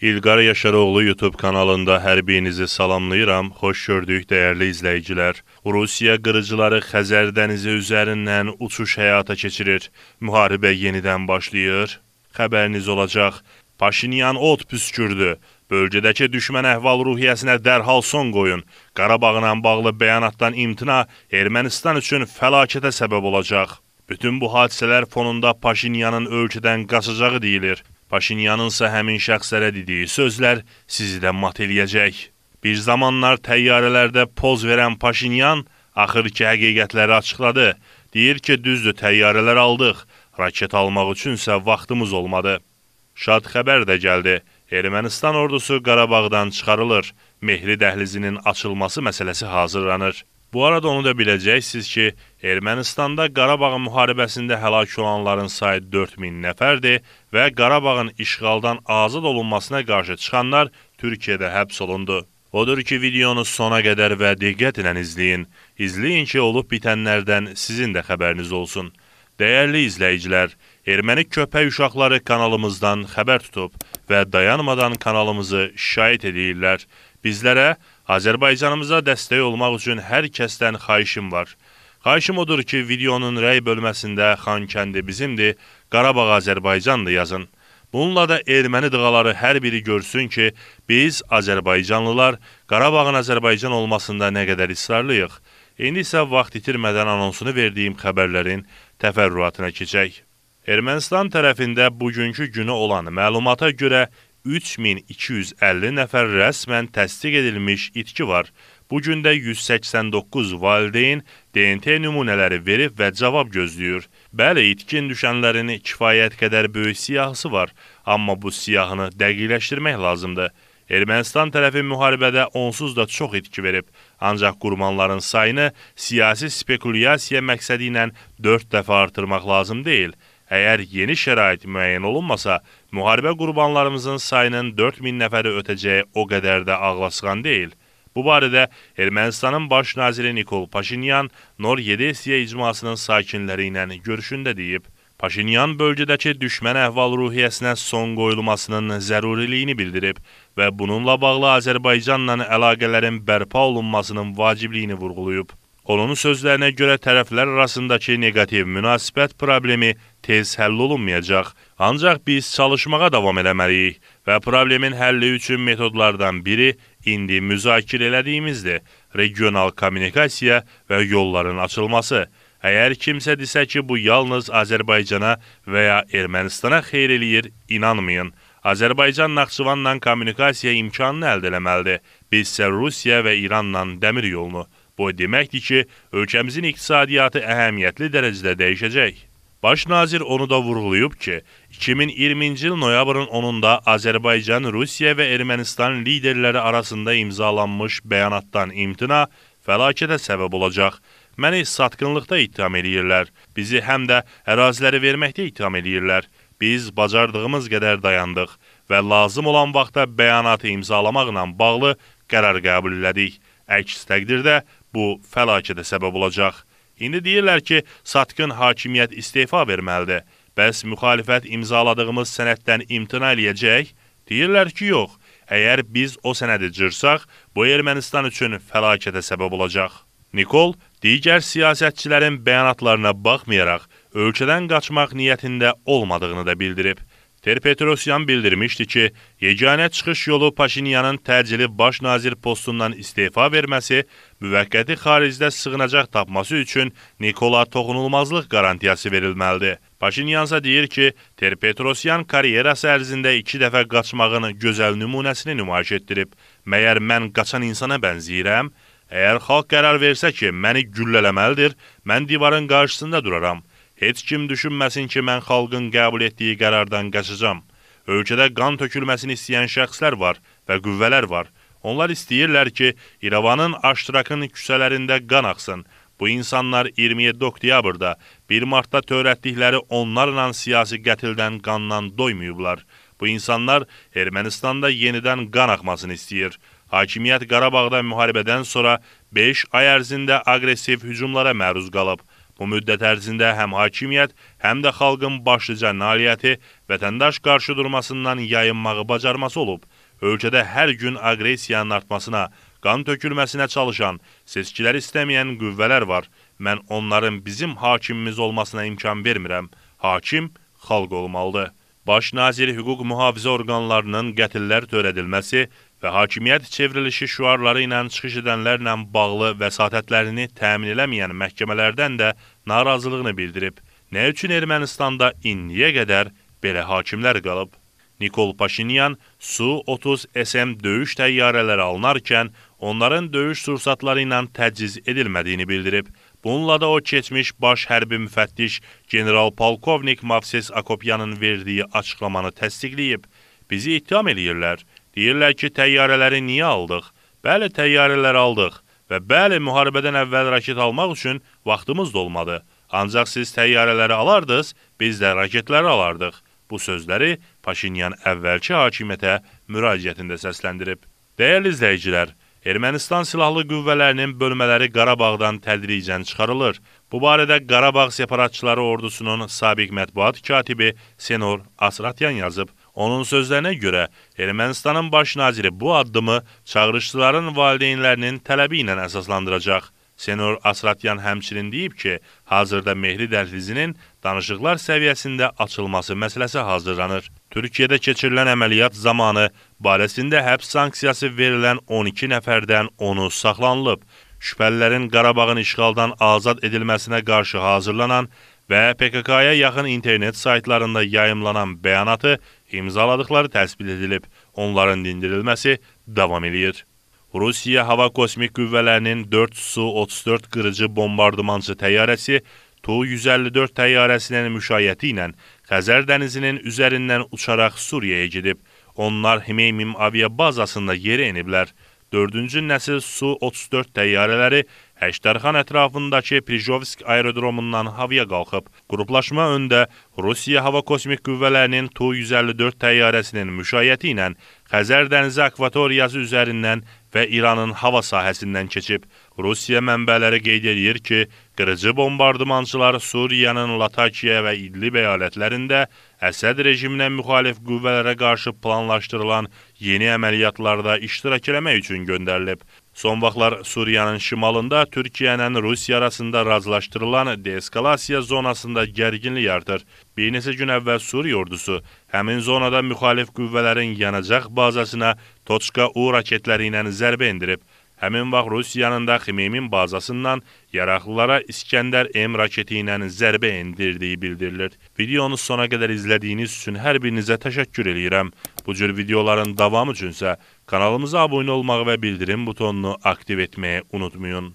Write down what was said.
İlqar Yaşaroğlu YouTube kanalında hər birinizi salamlayıram. Xoş gördük dəyərli izləyicilər. Rusiya qırıcıları Xəzər dənizi üzərindən uçuş həyata keçirir. Müharibə yenidən başlayır. Xəbəriniz olacaq. Paşinyan od püskürdü. Bölgədəki düşmən əhval-ruhiyyəsinə dərhal son qoyun. Qarabağla bağlı bəyanatdan imtina Ermənistan üçün fəlakətə səbəb olacaq. Bütün bu hadisələr fonunda Paşinyanın ölkədən qaçacağı deyilir. Paşinyanınsa həmin şəxslərə dediyi sözlər sizi də mat eləyəcək. Bir zamanlar təyyarələrdə poz verən Paşinyan axır ki, həqiqətləri açıqladı. Deyir ki, düzdür, təyyarələr aldıq, raket almaq üçünsə vaxtımız olmadı. Şad xəbər də gəldi. Ermənistan ordusu Qarabağdan çıxarılır. Mehri dəhlizinin açılması məsələsi hazırlanır. Bu arada onu da biləcəksiniz ki, Ermənistanda Qarabağın müharibəsində həlak olanların sayı 4000 nəfərdir və Qarabağın işğaldan azad olunmasına qarşı çıxanlar Türkiyədə həbs olundu. Odur ki, videonu sona qədər və diqqətlə izləyin. İzləyin ki, olub bitənlərdən sizin də xəbəriniz olsun. Dəyərli izləyicilər, Erməni köpək uşaqları kanalımızdan xəbər tutub və dayanmadan kanalımızı şahid edirlər. Bizlərə Azərbaycanımıza dəstək olmaq üçün hər kəsdən xahişim var. Xahişim odur ki, videonun rəy bölməsində Xankəndi bizimdir, Qarabağ Azərbaycandır yazın. Bununla da erməni dığaları hər biri görsün ki, biz Azərbaycanlılar Qarabağın Azərbaycan olmasında nə qədər israrlıyıq. İndi isə vaxt itirmədən anonsunu verdiyim xəbərlərin təfərrüatına keçək. Ermənistan tərəfində bugünkü günü olan məlumata görə 3250 nəfər rəsmən təsdiq edilmiş itki var. Bu gün də 189 valideyn DNT nümunələri verib və cavab gözləyir. Bəli, itkin düşənlərin kifayət qədər böyük siyahısı var, amma bu siyahını dəqiqləşdirmək lazımdır. Ermənistan tərəfi müharibədə onsuz da çox itki verib, ancaq qurbanların sayını siyasi spekulyasiya məqsədi ilə 4 dəfə artırmaq lazım deyil. Əgər yeni şərait müəyyən olunmasa, müharibə qurbanlarımızın sayının 4000 nəfəri ötəcəyi o qədər də ağlasıqan deyil. Bu barədə Ermənistanın baş naziri Nikol Paşinyan Nor 7 Siya icmasının sakinləri ilə görüşündə deyib. Paşinyan bölgədəki düşmən əhval-ruhiyyəsinə son qoyulmasının zəruriliyini bildirib və bununla bağlı Azərbaycanla əlaqələrin bərpa olunmasının vacibliyini vurğulayıb. Onun sözlərinə görə tərəflər arasındakı negativ münasibət problemi tez həll olunmayacaq. Ancaq biz çalışmağa davam eləməliyik və problemin həlli üçün metodlardan biri indi müzakirə elədiyimizdir. Regional kommunikasiya və yolların açılması. Əgər kimsə desə ki, bu yalnız Azərbaycana və ya Ermənistana xeyir eləyir, inanmayın. Azərbaycan Naxçıvanla kommunikasiya imkanını əldə eləməlidir. Biz isə Rusiya və İranla dəmir yolunu Bu o deməkdir ki, ölkəmizin iqtisadiyyatı əhəmiyyətli dərəcədə dəyişəcək. Baş nazir onu da vurğulayıb ki, 2020-ci il noyabrın 10-da Azərbaycan, Rusiya və Ermənistan liderləri arasında imzalanmış bəyanatdan imtina fəlakətə səbəb olacaq. Məni satqınlıqda ittiham eləyirlər. Bizi həm də əraziləri verməkdə ittiham eləyirlər. Biz bacardığımız qədər dayandıq və lazım olan vaxtda bəyanatı imzalamaqla bağlı qərar qəbul elədik. Əks təqdirdə Bu fəlakətə səbəb olacaq. İndi deyirlər ki, satqın hakimiyyət istefa verməlidir. Bəs müxalifət imzaladığımız sənəddən imtina eləyəcək? Deyirlər ki, yox. Əgər biz o sənədi cırsaq, bu Ermənistan üçün fəlakətə səbəb olacaq. Nikol digər siyasətçilərin bəyanatlarına baxmayaraq ölkədən qaçmaq niyyətində olmadığını da bildirib. Terpetrosyan bildirmişdi ki, yeganə çıxış yolu Paşinyanın təcili baş nazir postundan istefa verməsi, müvəqqəti xaricdə sığınacaq tapması üçün Nikola toxunulmazlıq garantiyası verilməlidir. Paşinyansa deyir ki, Terpetrosyan kariyerası ərzində iki dəfə qaçmağın gözəl nümunəsini nümayiş etdirib. Məyər mən qaçan insana bənziyirəm? Əgər xalq qərar versə ki, məni güllələməlidir, mən divarın qarşısında duraram. Heç kim düşünməsin ki, mən xalqın qəbul etdiyi qərardan qaçacam. Ölkədə qan tökülməsini istəyən şəxslər var və qüvvələr var. Onlar istəyirlər ki, İrəvanın Aştrakın küçələrində qan axsın. Bu insanlar 27 oktyabrda, 1 martda törətdikləri onlarla siyasi qətildən qandan doymayıblar. Bu insanlar Ermənistanda yenidən qan axmasını istəyir. Hakimiyyət Qarabağda müharibədən sonra 5 ay ərzində aqressiv hücumlara məruz qalıb. Bu müddət ərzində həm hakimiyyət, həm də xalqın başlıca nailiyyəti vətəndaş qarşı durmasından yayınmağı bacarması olub. Ölkədə hər gün aqressiyanın artmasına, qan tökülməsinə çalışan, seçkilər istəməyən qüvvələr var. Mən onların bizim hakimimiz olmasına imkan vermirəm. Hakim xalq olmalıdır. Baş nazir hüquq mühafizə orqanlarının qətillər törədilməsi, və hakimiyyət çevrilişi şüarları ilə çıxış edənlərlə bağlı vəsatətlərini təmin eləməyən məhkəmələrdən də narazılığını bildirib. Nə üçün Ermənistanda indiyə qədər belə hakimlər qalıb? Nikol Paşinyan Su-30 SM döyüş təyyarələri alınarkən onların döyüş sursatları ilə təciz edilmədiyini bildirib. Bununla da o keçmiş baş hərbi müfəttiş general polkovnik Mavses Akopyanın verdiyi açıqlamanı təsdiqləyib. Bizi ittiham eləyirlər. Deyirlər ki, təyyarələri niyə aldıq? Bəli, təyyarələri aldıq və bəli, müharibədən əvvəl raket almaq üçün vaxtımız dolmadı. Ancaq siz təyyarələri alardınız, biz də raketləri alardıq. Bu sözləri Paşinyan əvvəlki hakimiyyətə müraciətində səsləndirib. Dəyərli izləyicilər, Ermənistan silahlı qüvvələrinin bölmələri Qarabağdan tədricən çıxarılır. Bu barədə Qarabağ separatçıları ordusunun sabiq mətbuat katibi Senor Asratyan yazıb. Onun sözlərinə görə Ermənistanın baş naziri bu addımı çağırışçıların valideynlərinin tələbi ilə əsaslandıracaq. Senor Asratyan həmçinin deyib ki, hazırda Mehri dəhlizinin danışıqlar səviyyəsində açılması məsələsi hazırlanır. Türkiyədə keçirilən əməliyyat zamanı barəsində həbs sanksiyası verilən 12 nəfərdən 10-u saxlanılıb. Şübhəlilərin Qarabağın işğaldan azad edilməsinə qarşı hazırlanan və PKK-ya yaxın internet saytlarında yayımlanan bəyanatı imzaladıqları təsbit edilib. Onların dindirilməsi davam edir. Rusiya Hava Kosmik Qüvvələrinin 4 Su-34 qırıcı bombardımançı təyyarəsi Tu-154 təyyarəsinin müşayiəti ilə Xəzər dənizinin üzərindən uçaraq Suriyaya gedib. Onlar Himeymim aviyabazasında yerə eniblər. 4-cü nəsil Su-34 təyyarələri Həştərxan ətrafındakı Prijovsk aerodromundan havaya qalxıb. Qruplaşma öndə Rusiya Hava Kosmik Qüvvələrinin Tu-154 təyyarəsinin müşayiəti ilə Xəzər dənizi akvatoriyası üzərindən və İranın hava sahəsindən keçib. Rusiya mənbələri qeyd edir ki, qırıcı bombardımançılar Suriyanın Latakiya və İdlib əyalətlərində Əsəd rejiminə müxalif qüvvələrə qarşı planlaşdırılan yeni əməliyyatlarda iştirak eləmək üçün göndərilib. Son vaxtlar Suriyanın şimalında Türkiyənin Rusiya arasında razılaşdırılan deeskalasiya zonasında gərginlik artır. Bir neçə gün əvvəl Suriya ordusu həmin zonada müxalif qüvvələrin yanacaq bazasına Toçka U raketləri ilə zərbə indirib. Həmin vaxt Rusiyanın da Xmeymin bazasından yaraqlılara İskəndər M raketi ilə zərbə endirdiyi bildirilir. Videonu sona qədər izlədiyiniz üçün hər birinizə təşəkkür eləyirəm. Bu cür videoların davamı üçünsə kanalımıza abunə olmağı və bildirim butonunu aktiv etməyi unutmayın.